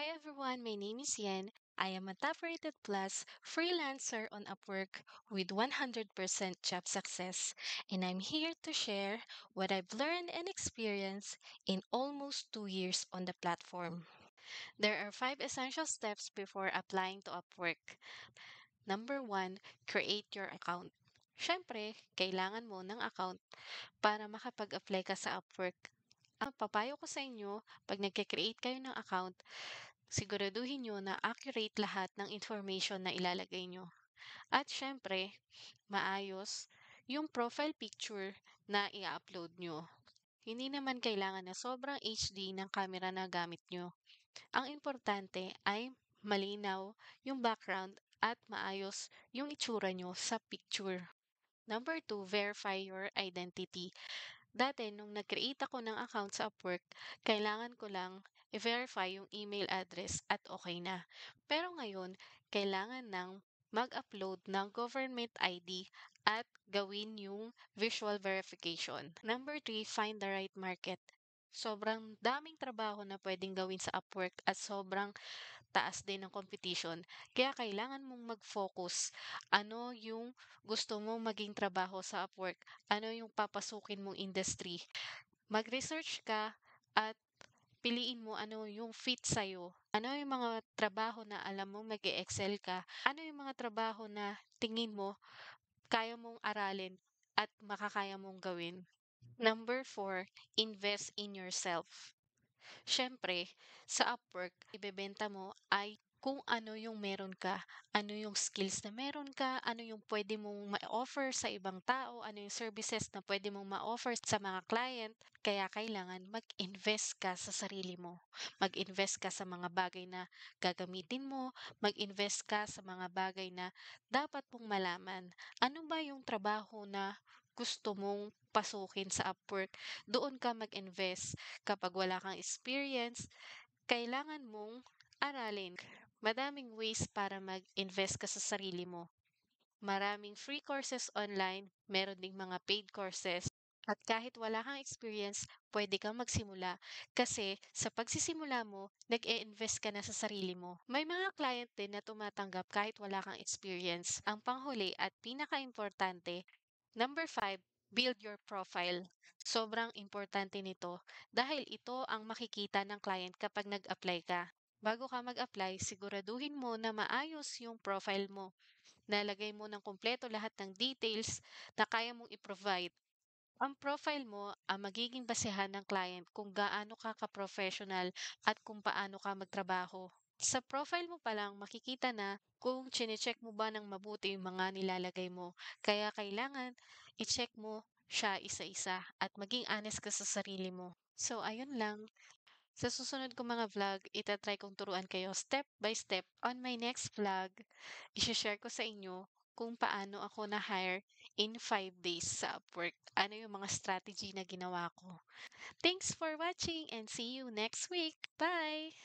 Hi everyone, my name is Yen. I am a top rated plus freelancer on Upwork with 100% job success, and I'm here to share what I've learned and experienced in almost two years on the platform. There are five essential steps before applying to Upwork. Number one, create your account. Siyempre, kailangan mo ng account para makapag-apply ka sa Upwork ang papayo ko sa inyo, pag nagkikreate kayo ng account, Siguraduhin nyo na accurate lahat ng information na ilalagay nyo. At syempre, maayos yung profile picture na i-upload nyo. Hindi naman kailangan na sobrang HD ng camera na gamit nyo. Ang importante ay malinaw yung background at maayos yung itsura nyo sa picture. Number 2, verify your identity. Dati, nung nag-create ako ng account sa Upwork, kailangan ko lang i-verify yung email address at okay na. Pero ngayon, kailangan nang mag-upload ng government ID at gawin yung visual verification. Number 3, find the right market. Sobrang daming trabaho na pwedeng gawin sa Upwork at sobrang taas din ng competition. Kaya kailangan mong mag-focus. Ano yung gusto mong maging trabaho sa Upwork? Ano yung papasukin mong industry? Mag-research ka at piliin mo ano yung fit sa'yo. Ano yung mga trabaho na alam mo mag excel ka? Ano yung mga trabaho na tingin mo kaya mong aralin at makakaya mong gawin? Number four, invest in yourself. Siyempre sa Upwork ibebenta mo ay kung ano yung meron ka, ano yung skills na meron ka, ano yung puwede mong ma-offer sa ibang tao, ano yung services na puwede mong ma-offer sa mga client. Kaya kailangan mag-invest ka sa sarili mo. Mag-invest ka sa mga bagay na gagamitin mo, mag-invest ka sa mga bagay na dapat mong malaman. Ano ba yung trabaho na gusto mong pasukin sa Upwork. Doon ka mag-invest. Kapag wala kang experience, kailangan mong aralin. Madaming ways para mag-invest ka sa sarili mo. Maraming free courses online, meron ding mga paid courses. At kahit wala kang experience, pwede kang magsimula kasi sa pagsisimula mo, nag-e-invest ka na sa sarili mo. May mga client din na tumatanggap kahit wala kang experience. Ang panghuli at pinaka-importante, Number five, build your profile. Sobrang importante nito dahil ito ang makikita ng client kapag nag-apply ka. Bago ka mag-apply, siguraduhin mo na maayos yung profile mo. Nalagay mo ng kumpleto lahat ng details na kaya mong i-provide. Ang profile mo ang magiging basehan ng client kung gaano ka ka-professional at kung paano ka magtrabaho. Sa profile mo pa lang makikita na kung chine-check mo ba ng mabuti yung mga nilalagay mo. Kaya kailangan i-check mo siya isa-isa at maging honest ka sa sarili mo. So, ayun lang. Sa susunod kong mga vlog, itatry kong turuan kayo step by step. On my next vlog, isishare ko sa inyo kung paano ako na-hire in 5 days sa Upwork. Ano yung mga strategy na ginawa ko. Thanks for watching and see you next week. Bye!